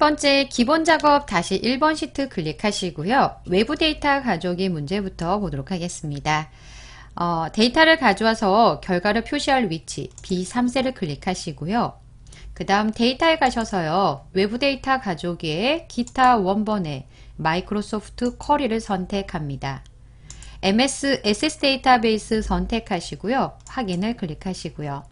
번째 기본 작업 다시 1번 시트 클릭하시고요. 외부 데이터 가져오기 문제부터 보도록 하겠습니다. 어, 데이터를 가져와서 결과를 표시할 위치 B3셀을 클릭하시고요. 그 다음 데이터에 가셔서요. 외부 데이터 가져오기에 기타 원번에 마이크로소프트 쿼리를 선택합니다. MS SS 데이터베이스 선택하시고요. 확인을 클릭하시고요.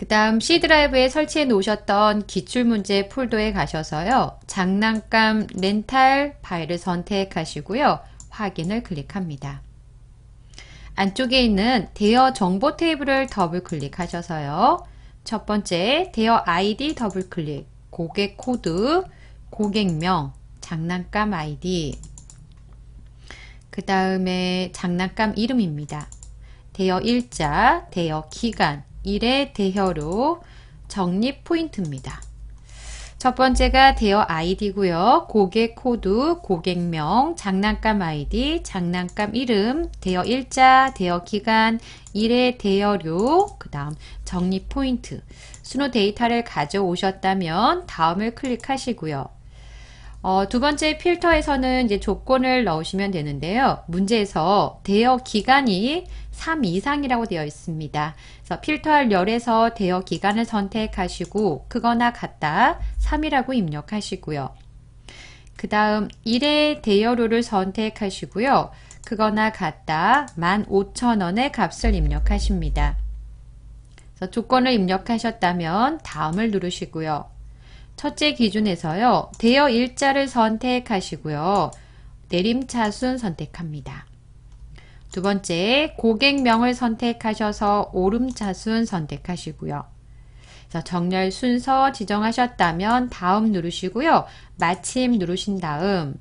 그 다음 C드라이브에 설치해 놓으셨던 기출문제 폴더에 가셔서요. 장난감 렌탈 파일을 선택하시고요. 확인을 클릭합니다. 안쪽에 있는 대여 정보 테이블을 더블 클릭하셔서요. 첫 번째 대여 아이디 더블 클릭, 고객 코드, 고객명, 장난감 아이디, 그 다음에 장난감 이름입니다. 대여 일자, 대여 기간, 일의 대여로 적립 포인트입니다. 첫 번째가 대여 아이디고요. 고객 코드, 고객명, 장난감 아이디, 장난감 이름, 대여 일자, 대여 기간, 일의 대여료, 그 다음 적립 포인트. 수노 데이터를 가져오셨다면 다음을 클릭하시고요. 어, 두 번째 필터에서는 이제 조건을 넣으시면 되는데요. 문제에서 대여 기간이 3 이상이라고 되어 있습니다. 그래서 필터할 열에서 대여 기간을 선택하시고 그거나 같다 3이라고 입력하시고요. 그 다음 1의 대여료를 선택하시고요. 그거나 같다 15,000원의 값을 입력하십니다. 조건을 입력하셨다면 다음을 누르시고요. 첫째 기준에서요. 대여 일자를 선택하시고요. 내림차순 선택합니다. 두 번째, 고객명을 선택하셔서 오름차순 선택하시고요. 자, 정렬 순서 지정하셨다면 다음 누르시고요. 마침 누르신 다음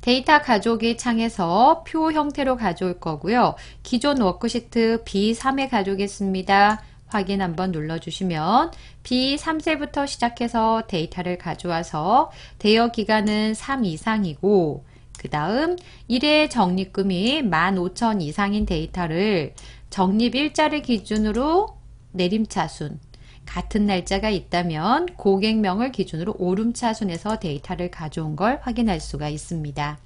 데이터 가족의 창에서 표 형태로 가져올 거고요. 기존 워크시트 B3에 가져오겠습니다. 확인 한번 눌러주시면 B3셀부터 시작해서 데이터를 가져와서 대여 기간은 3 이상이고 그 다음 1회 적립금이 15,000 이상인 데이터를 적립 일자를 기준으로 내림차순 같은 날짜가 있다면 고객명을 기준으로 오름차순에서 데이터를 가져온 걸 확인할 수가 있습니다.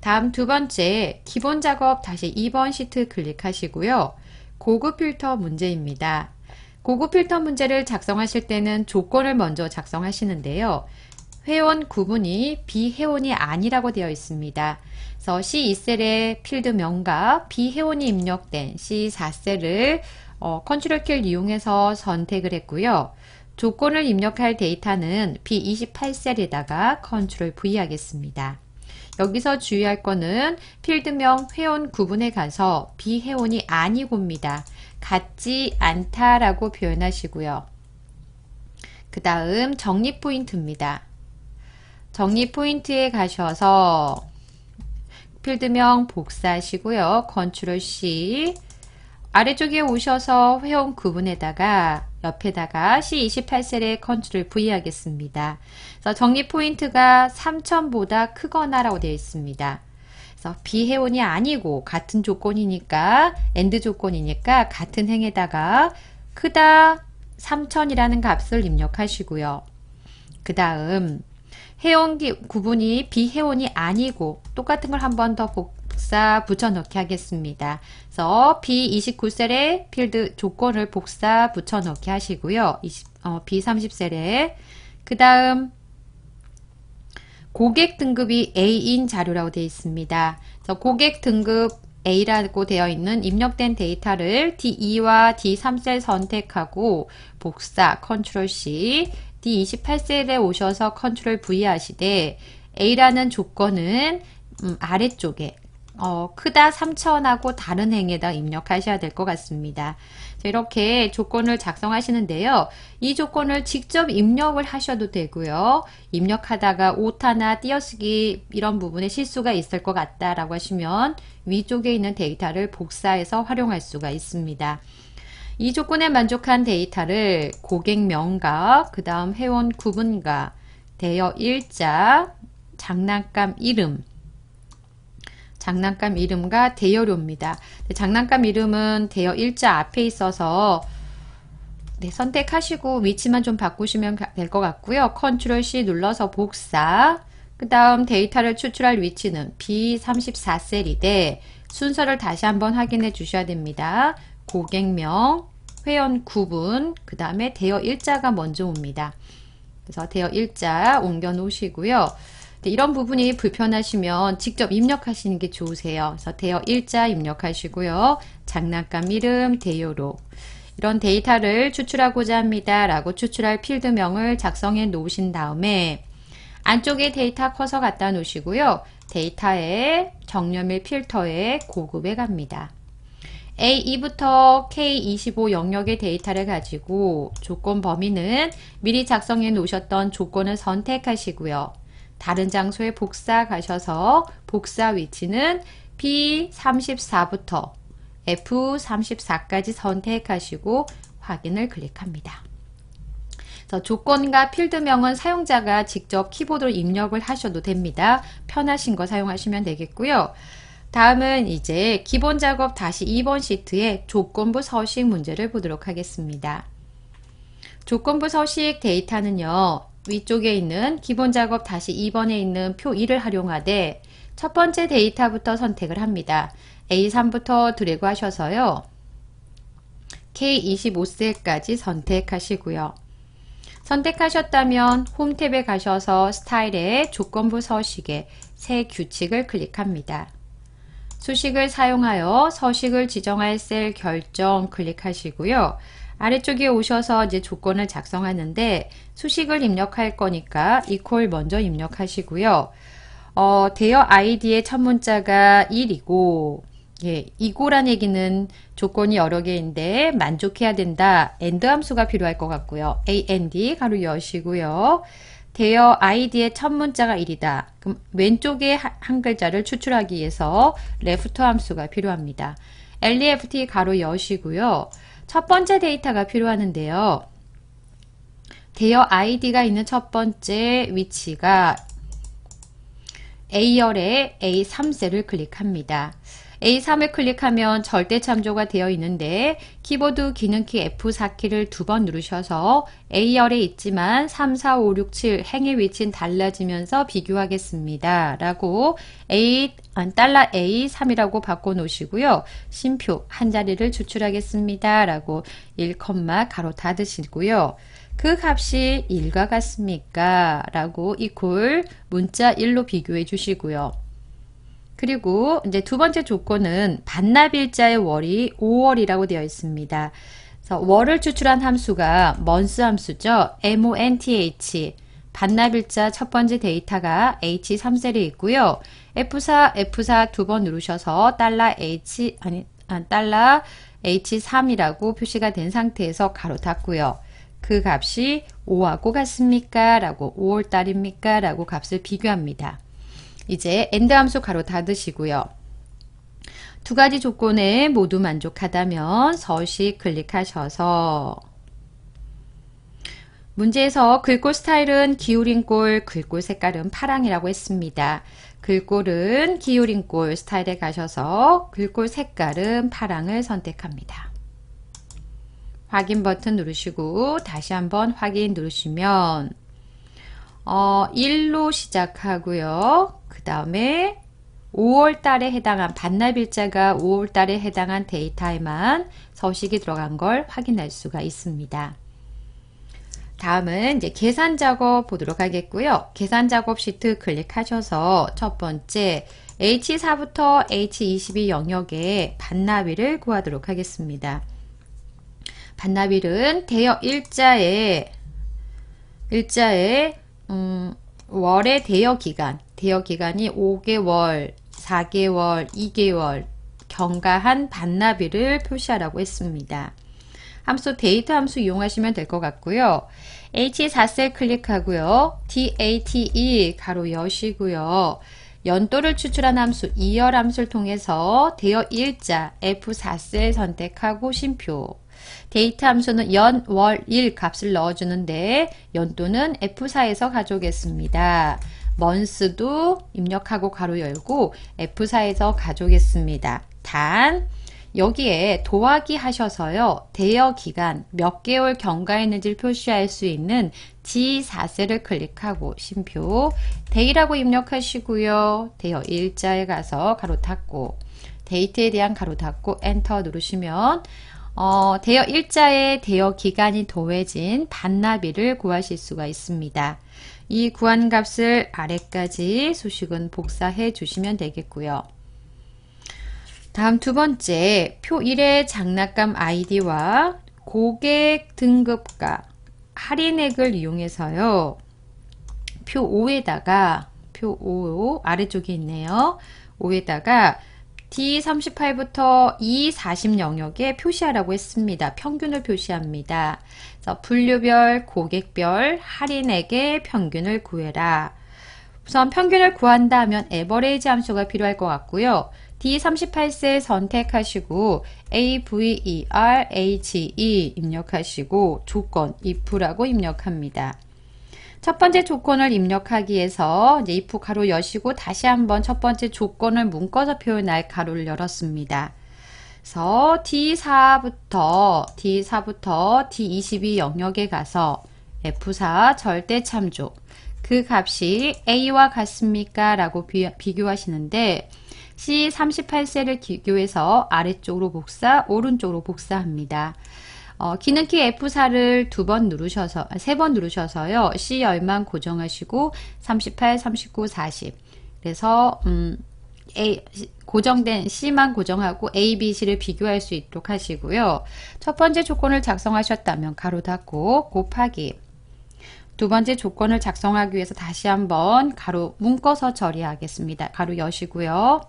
다음 두 번째 기본 작업 다시 2번 시트 클릭하시고요. 고급 필터 문제입니다. 고급 필터 문제를 작성하실 때는 조건을 먼저 작성하시는데요. 회원 구분이 비회원이 아니라고 되어 있습니다. 그래서 C2셀의 필드명과 비회원이 입력된 C4셀을 어, 컨트롤 키를 이용해서 선택을 했고요. 조건을 입력할 데이터는 B28셀에다가 컨트롤 V 하겠습니다. 여기서 주의할 거는 필드명 회원 구분에 가서 비회원이 아니고입니다. 같지 않다라고 표현하시고요. 그 다음 정리 포인트입니다. 정리 포인트에 가셔서 필드명 복사하시고요. 컨트롤 C 아래쪽에 오셔서 회원 구분에다가 옆에다가 C28셀에 컨트롤 V 하겠습니다. 그래서 정리 포인트가 3000보다 크거나 라고 되어 있습니다. 그래서 비회원이 아니고 같은 조건이니까 엔드 조건이니까 같은 행에다가 크다 3000이라는 값을 입력하시고요. 그 다음 회원기 구분이 비회원이 아니고 똑같은 걸 한 번 더 복사 붙여넣기 하겠습니다. 그래서 B29셀에 필드 조건을 복사 붙여넣기 하시고요. 2 어, B30셀에 그 다음 고객 등급이 A인 자료라고 되어 있습니다. 고객 등급 A라고 되어 있는 입력된 데이터를 D2와 D3셀 선택하고 복사 컨트롤 C, D28셀에 오셔서 컨트롤 V 하시되 A라는 조건은 음, 아래쪽에 어, 크다 3원하고 다른 행에다 입력하셔야 될 것 같습니다. 이렇게 조건을 작성하시는데요. 이 조건을 직접 입력을 하셔도 되고요. 입력하다가 오타나 띄어쓰기 이런 부분에 실수가 있을 것 같다라고 하시면 위쪽에 있는 데이터를 복사해서 활용할 수가 있습니다. 이 조건에 만족한 데이터를 고객명과 그 다음 회원 구분과 대여 일자, 장난감 이름, 장난감 이름과 대여료입니다. 장난감 이름은 대여 일자 앞에 있어서 네, 선택하시고 위치만 좀 바꾸시면 될 것 같고요. 컨트롤 C 눌러서 복사 그 다음 데이터를 추출할 위치는 b 3 4셀이데 순서를 다시 한번 확인해 주셔야 됩니다. 고객명, 회원 구분, 그 다음에 대여 일자가 먼저 옵니다. 그래서 대여 일자 옮겨 놓으시고요. 네, 이런 부분이 불편하시면 직접 입력하시는 게 좋으세요. 그래서 대여 일자 입력하시고요. 장난감 이름 대여로 이런 데이터를 추출하고자 합니다. 라고 추출할 필드명을 작성해 놓으신 다음에 안쪽에 데이터 커서 갖다 놓으시고요. 데이터에 정렬밀 필터에 고급에 갑니다. A2부터 K25 영역의 데이터를 가지고 조건 범위는 미리 작성해 놓으셨던 조건을 선택하시고요. 다른 장소에 복사 가셔서 복사 위치는 p 3 4부터 F34까지 선택하시고 확인을 클릭합니다. 조건과 필드명은 사용자가 직접 키보드로 입력을 하셔도 됩니다. 편하신 거 사용하시면 되겠고요. 다음은 이제 기본 작업 다시 2번 시트에 조건부 서식 문제를 보도록 하겠습니다. 조건부 서식 데이터는요. 위쪽에 있는 기본 작업 다시 2번에 있는 표 1을 활용하되 첫 번째 데이터부터 선택을 합니다. A3부터 드래그 하셔서요. K25셀까지 선택하시고요. 선택하셨다면 홈 탭에 가셔서 스타일의 조건부 서식에새 규칙을 클릭합니다. 수식을 사용하여 서식을 지정할 셀 결정 클릭하시고요. 아래쪽에 오셔서 이제 조건을 작성하는데 수식을 입력할 거니까 이퀄 먼저 입력하시고요. 어, 대여 아이디의 첫 문자가 1이고 예, 이고란 얘기는 조건이 여러 개인데 만족해야 된다. AND 함수가 필요할 것 같고요. AND 가로 여시고요. 대여 아이디의 첫 문자가 1이다. 그럼 왼쪽에 한 글자를 추출하기 위해서 left 함수가 필요합니다. LEFT 가로 여시고요. 첫 번째 데이터가 필요하는데요. 대여 아이디가 있는 첫 번째 위치가 A열의 A3셀을 클릭합니다. A3을 클릭하면 절대 참조가 되어 있는데 키보드 기능키 F4키를 두 번 누르셔서 A열에 있지만 3, 4, 5, 6, 7 행의 위치는 달라지면서 비교하겠습니다. 라고 A, 아, 달러 A3이라고 바꿔놓으시고요. 심표 한 자리를 추출하겠습니다. 라고 1, 가로 닫으시고요. 그 값이 1과 같습니까? 라고 이퀄 문자 1로 비교해 주시고요. 그리고 이제 두 번째 조건은 반납일자의 월이 5월이라고 되어 있습니다. 그래서 월을 추출한 함수가 month 함수죠. month 반납일자 첫 번째 데이터가 H3셀이 있고요. F4, F4 두 번 누르셔서 달러 H 아니 아, 달러 H3이라고 표시가 된 상태에서 가로 닫고요. 그 값이 5하고 같습니까? 라고 5월달입니까? 라고 값을 비교합니다. 이제 엔드 함수 가로 닫으시고요. 두 가지 조건에 모두 만족하다면 서식 클릭하셔서 문제에서 글꼴 스타일은 기울인 꼴, 글꼴 색깔은 파랑이라고 했습니다. 글꼴은 기울인 꼴 스타일에 가셔서 글꼴 색깔은 파랑을 선택합니다. 확인 버튼 누르시고 다시 한번 확인 누르시면 어, 1로 시작하고요. 그 다음에 5월 달에 해당한 반납 일자가 5월 달에 해당한 데이터에만 서식이 들어간 걸 확인할 수가 있습니다. 다음은 이제 계산 작업 보도록 하겠고요. 계산 작업 시트 클릭하셔서 첫 번째 H4부터 H22 영역에 반납일을 구하도록 하겠습니다. 반납일은 대역 일자에 일자에 음, 월의 대여 기간, 대여 기간이 5개월, 4개월, 2개월 경과한 반납일을 표시하라고 했습니다. 함수 데이터 함수 이용하시면 될 것 같고요. H4셀 클릭하고요. DATE 가로 여시고요. 연도를 추출한 함수 2열 함수를 통해서 대여 일자 F4셀 선택하고 심표 데이터 함수는 연, 월, 일 값을 넣어주는데 연도는 F4에서 가져오겠습니다. 먼스도 입력하고 가로 열고 F4에서 가져오겠습니다. 단 여기에 도하기 하셔서요. 대여 기간 몇 개월 경과했는지를 표시할 수 있는 G4셀을 클릭하고 심표 데이라고 입력하시고요. 대여 일자에 가서 가로 닫고 데이트에 대한 가로 닫고 엔터 누르시면 어, 대여 일자에 대여 기간이 더해진 반납일을 구하실 수가 있습니다. 이 구한 값을 아래까지 소식은 복사해 주시면 되겠고요. 다음 두 번째, 표 1의 장난감 아이디와 고객 등급과 할인액을 이용해서요. 표 5에다가 표 5, 아래쪽에 있네요. 5에다가 D38부터 E40 영역에 표시하라고 했습니다. 평균을 표시합니다. 분류별, 고객별, 할인액의 평균을 구해라. 우선 평균을 구한다 면 에버레이지 함수가 필요할 것 같고요. D38세 선택하시고 AVER HE 입력하시고 조건 if라고 입력합니다. 첫 번째 조건을 입력하기위해서 이제 if 가로 여시고 다시 한번 첫 번째 조건을 문과서 표현할 가로를 열었습니다. 그래서 D4부터 D4부터 D22 영역에 가서 F4 절대 참조 그 값이 A와 같습니까? 라고 비, 비교하시는데 C38셀을 기교해서 아래쪽으로 복사, 오른쪽으로 복사합니다. 어, 기능키 F4를 두 번 누르셔서 아, 세번 누르셔서요. C열만 고정하시고 38, 39, 40. 그래서 음, A, 고정된 C만 고정하고 A, B, C를 비교할 수 있도록 하시고요. 첫 번째 조건을 작성하셨다면 가로 닫고 곱하기 두 번째 조건을 작성하기 위해서 다시 한번 가로 묶어서 처리하겠습니다. 가로 여시고요.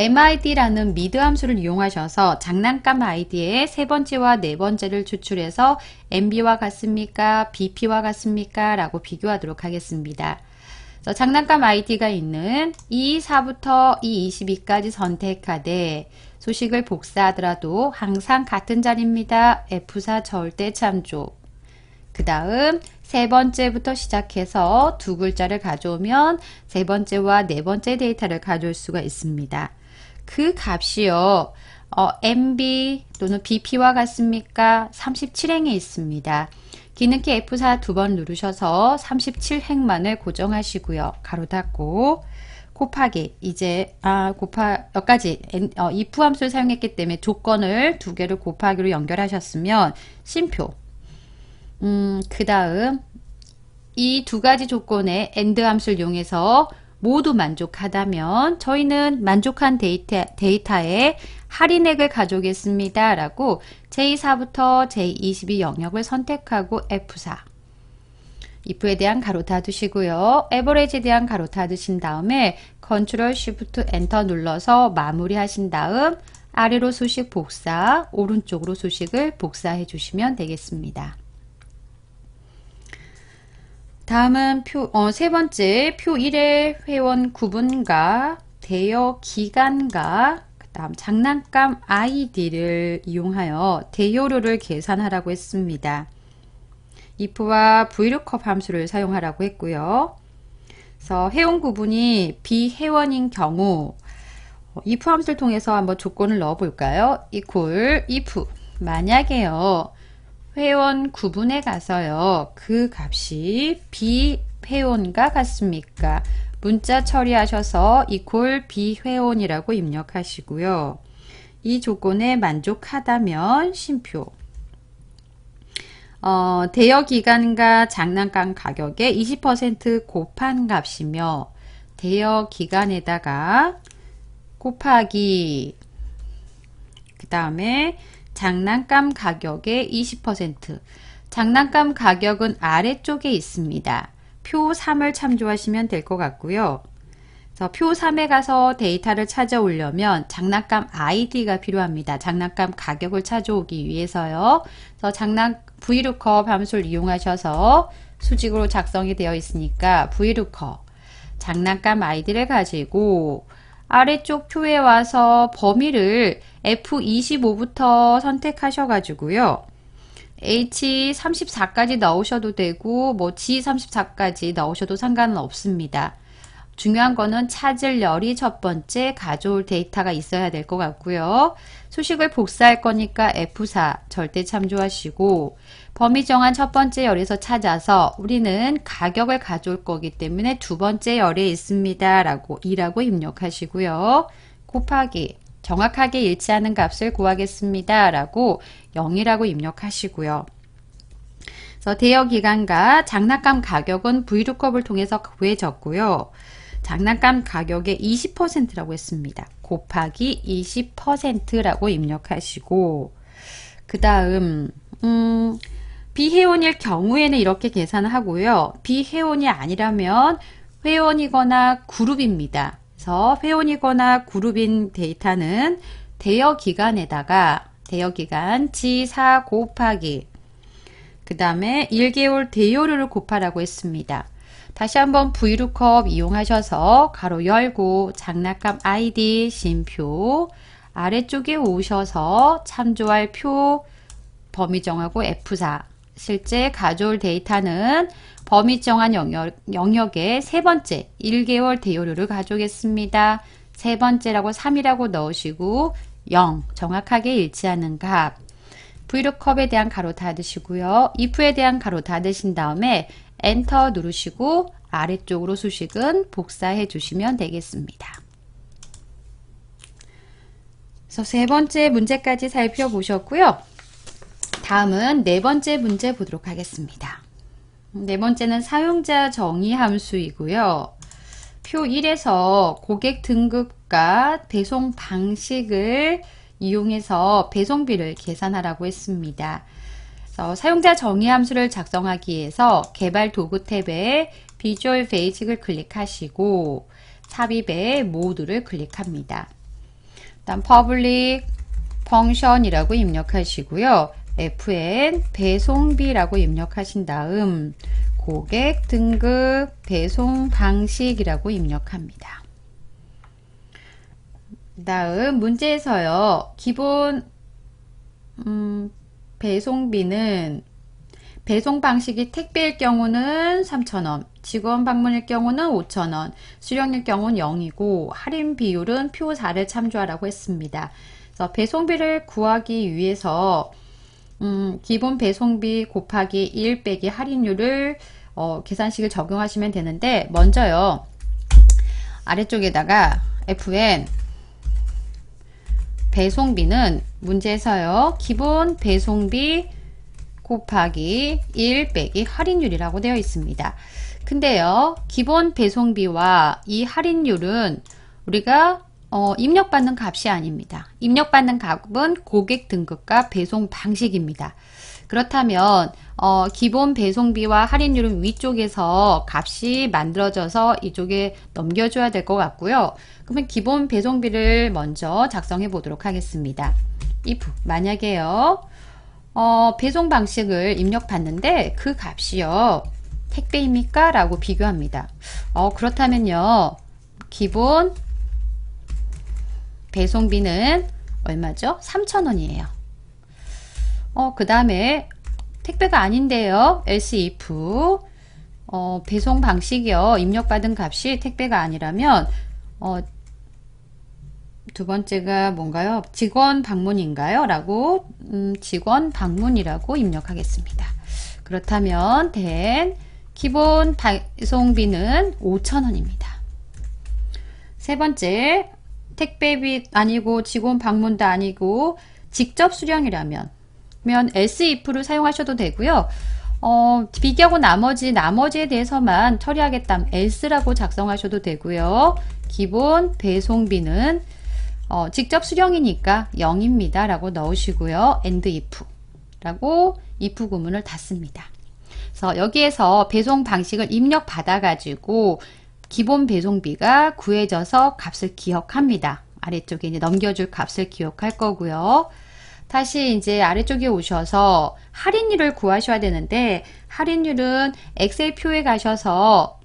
MID라는 미드 함수를 이용하셔서 장난감 아이디에세 번째와 네 번째를 추출해서 MB와 같습니까? BP와 같습니까? 라고 비교하도록 하겠습니다. 장난감 아이디가 있는 E4부터 E22까지 선택하되 소식을 복사하더라도 항상 같은 자리입니다. F4 절대 참조. 그 다음 세 번째부터 시작해서 두 글자를 가져오면 세 번째와 네 번째 데이터를 가져올 수가 있습니다. 그 값이요. 어, MB 또는 BP와 같습니까? 37행에 있습니다. 기능키 F4 두 번 누르셔서 37행만을 고정하시고요. 가로 닫고 곱하기 이제 아 곱하 여기까지 어, if 함수를 사용했기 때문에 조건을 두 개를 곱하기로 연결하셨으면 심표 음그 다음 이 두 가지 조건에 AND 함수를 이용해서 모두 만족하다면 저희는 만족한 데이터, 데이터에 할인액을 가져오겠습니다. 라고 J4부터 J22 영역을 선택하고 F4 if에 대한 가로 닫으시고요. average에 대한 가로 닫으신 다음에 컨트롤 쉬프트 엔터 눌러서 마무리 하신 다음 아래로 수식 복사, 오른쪽으로 수식을 복사해 주시면 되겠습니다. 다음은 표, 어, 세 번째, 표 1의 회원 구분과 대여 기간과 그 다음 장난감 아이디를 이용하여 대여료를 계산하라고 했습니다. if와 vlookup 함수를 사용하라고 했고요. 그래서 회원 구분이 비회원인 경우 if 어, 함수를 통해서 한번 조건을 넣어 볼까요? equal if 만약에요. 회원 구분에 가서요. 그 값이 비회원과 같습니까? 문자 처리하셔서 이퀄 비회원이라고 입력하시고요. 이 조건에 만족하다면 심표 어, 대여 기간과 장난감 가격의 20% 곱한 값이며 대여 기간에다가 곱하기 그 다음에 장난감 가격의 20% 장난감 가격은 아래쪽에 있습니다. 표 3을 참조하시면 될 것 같고요. 표 3에 가서 데이터를 찾아오려면 장난감 아이디가 필요합니다. 장난감 가격을 찾아오기 위해서요. 그래서 장난 브이루커 함수를 이용하셔서 수직으로 작성이 되어 있으니까 브이루커 장난감 아이디를 가지고 아래쪽 큐에 와서 범위를 F25부터 선택하셔가지고요. H34까지 넣으셔도 되고 뭐 G34까지 넣으셔도 상관은 없습니다. 중요한 거는 찾을 열이 첫 번째 가져올 데이터가 있어야 될 것 같고요. 소식을 복사할 거니까 F4 절대 참조하시고 범위 정한 첫 번째 열에서 찾아서 우리는 가격을 가져올 거기 때문에 두 번째 열에 있습니다. 라고 2라고 입력하시고요. 곱하기 정확하게 일치하는 값을 구하겠습니다. 라고 0이라고 입력하시고요. 그래서 대여 기간과 장난감 가격은 VLOOKUP을 통해서 구해졌고요. 장난감 가격의 20%라고 했습니다. 곱하기 20%라고 입력하시고 그 다음 음, 비회원일 경우에는 이렇게 계산을 하고요. 비회원이 아니라면 회원이거나 그룹입니다. 그래서 회원이거나 그룹인 데이터는 대여 기간에다가 대여 기간 G4 곱하기 그 다음에 1개월 대여료를 곱하라고 했습니다. 다시 한번 브이룩 o 이용하셔서 가로 열고 장난감 아이디 심표 아래쪽에 오셔서 참조할 표 범위 정하고 F4 실제 가져올 데이터는 범위 정한 영역, 영역의 세 번째 1개월 대여료를 가져오겠습니다. 세 번째라고 3이라고 넣으시고 0 정확하게 일치하는 값 브이로컵에 대한 가로 닫으시고요. if에 대한 가로 닫으신 다음에 엔터 누르시고 아래쪽으로 수식은 복사해 주시면 되겠습니다. 그래서 세 번째 문제까지 살펴보셨고요. 다음은 네 번째 문제 보도록 하겠습니다. 네 번째는 사용자 정의 함수이고요. 표 1에서 고객 등급과 배송 방식을 이용해서 배송비를 계산하라고 했습니다. 사용자 정의 함수를 작성하기 위해서 개발 도구 탭에 비주얼 베이직을 클릭하시고 삽입에 모두를 클릭합니다. 일단 퍼블릭 펑션이라고 입력하시고요. FN 배송비라고 입력하신 다음 고객 등급 배송 방식이라고 입력합니다. 다음 문제에서요. 기본 음, 배송비는 배송 방식이 택배일 경우는 3,000원, 직원 방문일 경우는 5,000원, 수령일 경우는 0이고 할인 비율은 표 4를 참조하라고 했습니다. 그래서 배송비를 구하기 위해서 음, 기본 배송비 곱하기 1 빼기 할인율을 어, 계산식을 적용하시면 되는데 먼저요 아래쪽에다가 fn 배송비는 문제에서요 기본 배송비 곱하기 1 빼기 할인율이라고 되어 있습니다 근데요 기본 배송비와 이 할인율은 우리가 어, 입력받는 값이 아닙니다. 입력받는 값은 고객 등급과 배송 방식입니다. 그렇다면 어, 기본 배송비와 할인율은 위쪽에서 값이 만들어져서 이쪽에 넘겨줘야 될 것 같고요. 그러면 기본 배송비를 먼저 작성해 보도록 하겠습니다. if 만약에요. 어, 배송 방식을 입력받는데 그 값이요. 택배입니까? 라고 비교합니다. 어, 그렇다면요. 기본 배송비는 얼마죠? 3,000원이에요. 어, 그 다음에 택배가 아닌데요. LCF 어, 배송 방식이요. 입력받은 값이 택배가 아니라면 어, 두 번째가 뭔가요? 직원 방문인가요? 라고 음, 직원 방문이라고 입력하겠습니다. 그렇다면 된 기본 배송비는 5,000원입니다. 세 번째 택배비 아니고 직원 방문도 아니고 직접 수령이라면 면 s if를 사용하셔도 되고요. 어, 비교하고 나머지 나머지에 대해서만 처리하겠다면 e l s 라고 작성하셔도 되고요. 기본 배송비는 어, 직접 수령이니까 0입니다 라고 넣으시고요. and if 라고 if 구문을 닫습니다. 그래서 여기에서 배송 방식을 입력 받아 가지고 기본 배송비가 구해져서 값을 기억합니다. 아래쪽에 이제 넘겨줄 값을 기억할 거고요. 다시 이제 아래쪽에 오셔서 할인율을 구하셔야 되는데 할인율은 엑셀 표에 가셔서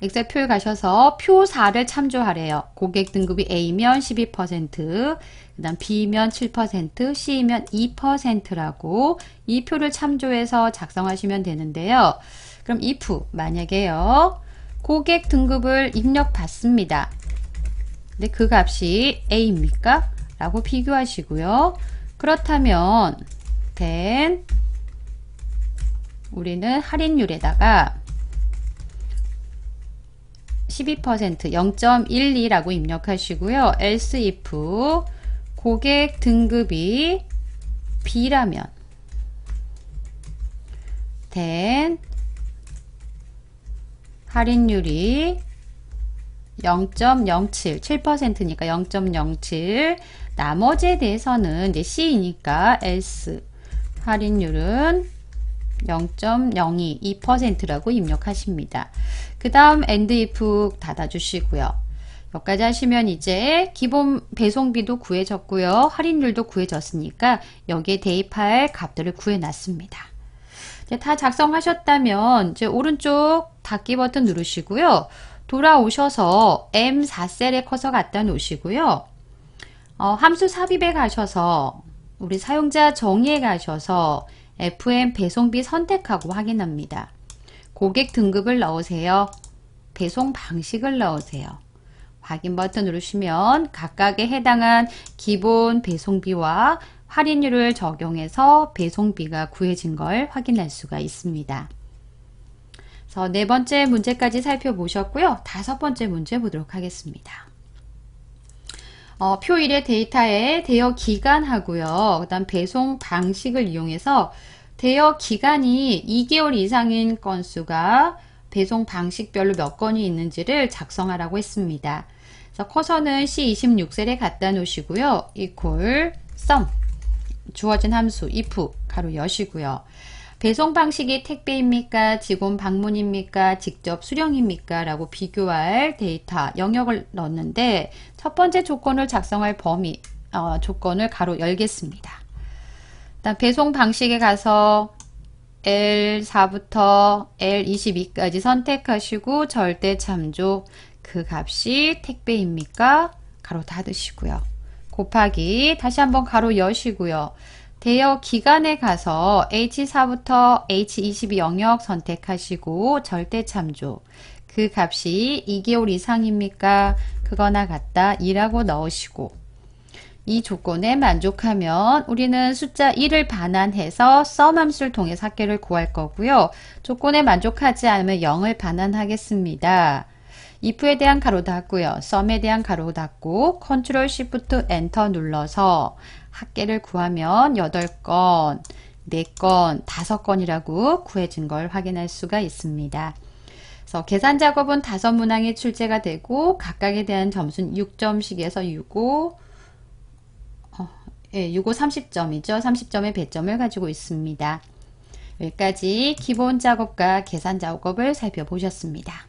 엑셀 표에 가셔서 표 4를 참조하래요. 고객 등급이 A면 12%, 그다음 B면 7%, C면 2%라고 이 표를 참조해서 작성하시면 되는데요. 그럼 if 만약에요. 고객 등급을 입력받습니다. 근데 그 값이 A입니까? 라고 비교하시고요. 그렇다면 then 우리는 할인율에다가 12% 0.12라고 입력하시고요. else if 고객 등급이 B라면 then 할인율이 0.07, 7%니까 0.07. 나머지에 대해서는 이제 C이니까 S. 할인율은 0.022%라고 입력하십니다. 그 다음 엔드 if 닫아주시고요. 여기까지 하시면 이제 기본 배송비도 구해졌고요. 할인율도 구해졌으니까 여기에 대입할 값들을 구해놨습니다. 이제 예, 다 작성하셨다면 이제 오른쪽 닫기 버튼 누르시고요. 돌아오셔서 M4셀에 커서 갖다 놓으시고요. 어, 함수 삽입에 가셔서 우리 사용자 정의에 가셔서 FM 배송비 선택하고 확인합니다. 고객 등급을 넣으세요. 배송 방식을 넣으세요. 확인 버튼 누르시면 각각에 해당한 기본 배송비와 할인율을 적용해서 배송비가 구해진 걸 확인할 수가 있습니다. 그래서 네 번째 문제까지 살펴보셨고요. 다섯 번째 문제 보도록 하겠습니다. 어, 표 1의 데이터에 대여 기간하고요. 그 다음 배송 방식을 이용해서 대여 기간이 2개월 이상인 건수가 배송 방식별로 몇 건이 있는지를 작성하라고 했습니다. 그래서 커서는 C26셀에 갖다 놓으시고요. equal sum 주어진 함수 if 가로 여시고요. 배송 방식이 택배입니까? 직원 방문입니까? 직접 수령입니까? 라고 비교할 데이터 영역을 넣었는데 첫 번째 조건을 작성할 범위 어, 조건을 가로 열겠습니다. 일단 배송 방식에 가서 L4부터 L22까지 선택하시고 절대 참조 그 값이 택배입니까? 가로 닫으시고요. 곱하기 다시 한번 가로 여시고요. 대여 기간에 가서 H4부터 H22 영역 선택하시고 절대 참조. 그 값이 2개월 이상입니까? 그거나 같다 2라고 넣으시고 이 조건에 만족하면 우리는 숫자 1을 반환해서 썸 함수를 통해 합계를 구할 거고요. 조건에 만족하지 않으면 0을 반환하겠습니다. if에 대한 가로 닫고요. s u m 에 대한 가로 닫고 컨트롤 시프트 엔터 눌러서 합계를 구하면 8건, 4건, 5건이라고 구해진 걸 확인할 수가 있습니다. 그래서 계산 작업은 다섯 문항이 출제가 되고 각각에 대한 점수는 6점씩에서 6고 어, 예, 6고 30점이죠. 30점의 배점을 가지고 있습니다. 여기까지 기본 작업과 계산 작업을 살펴보셨습니다.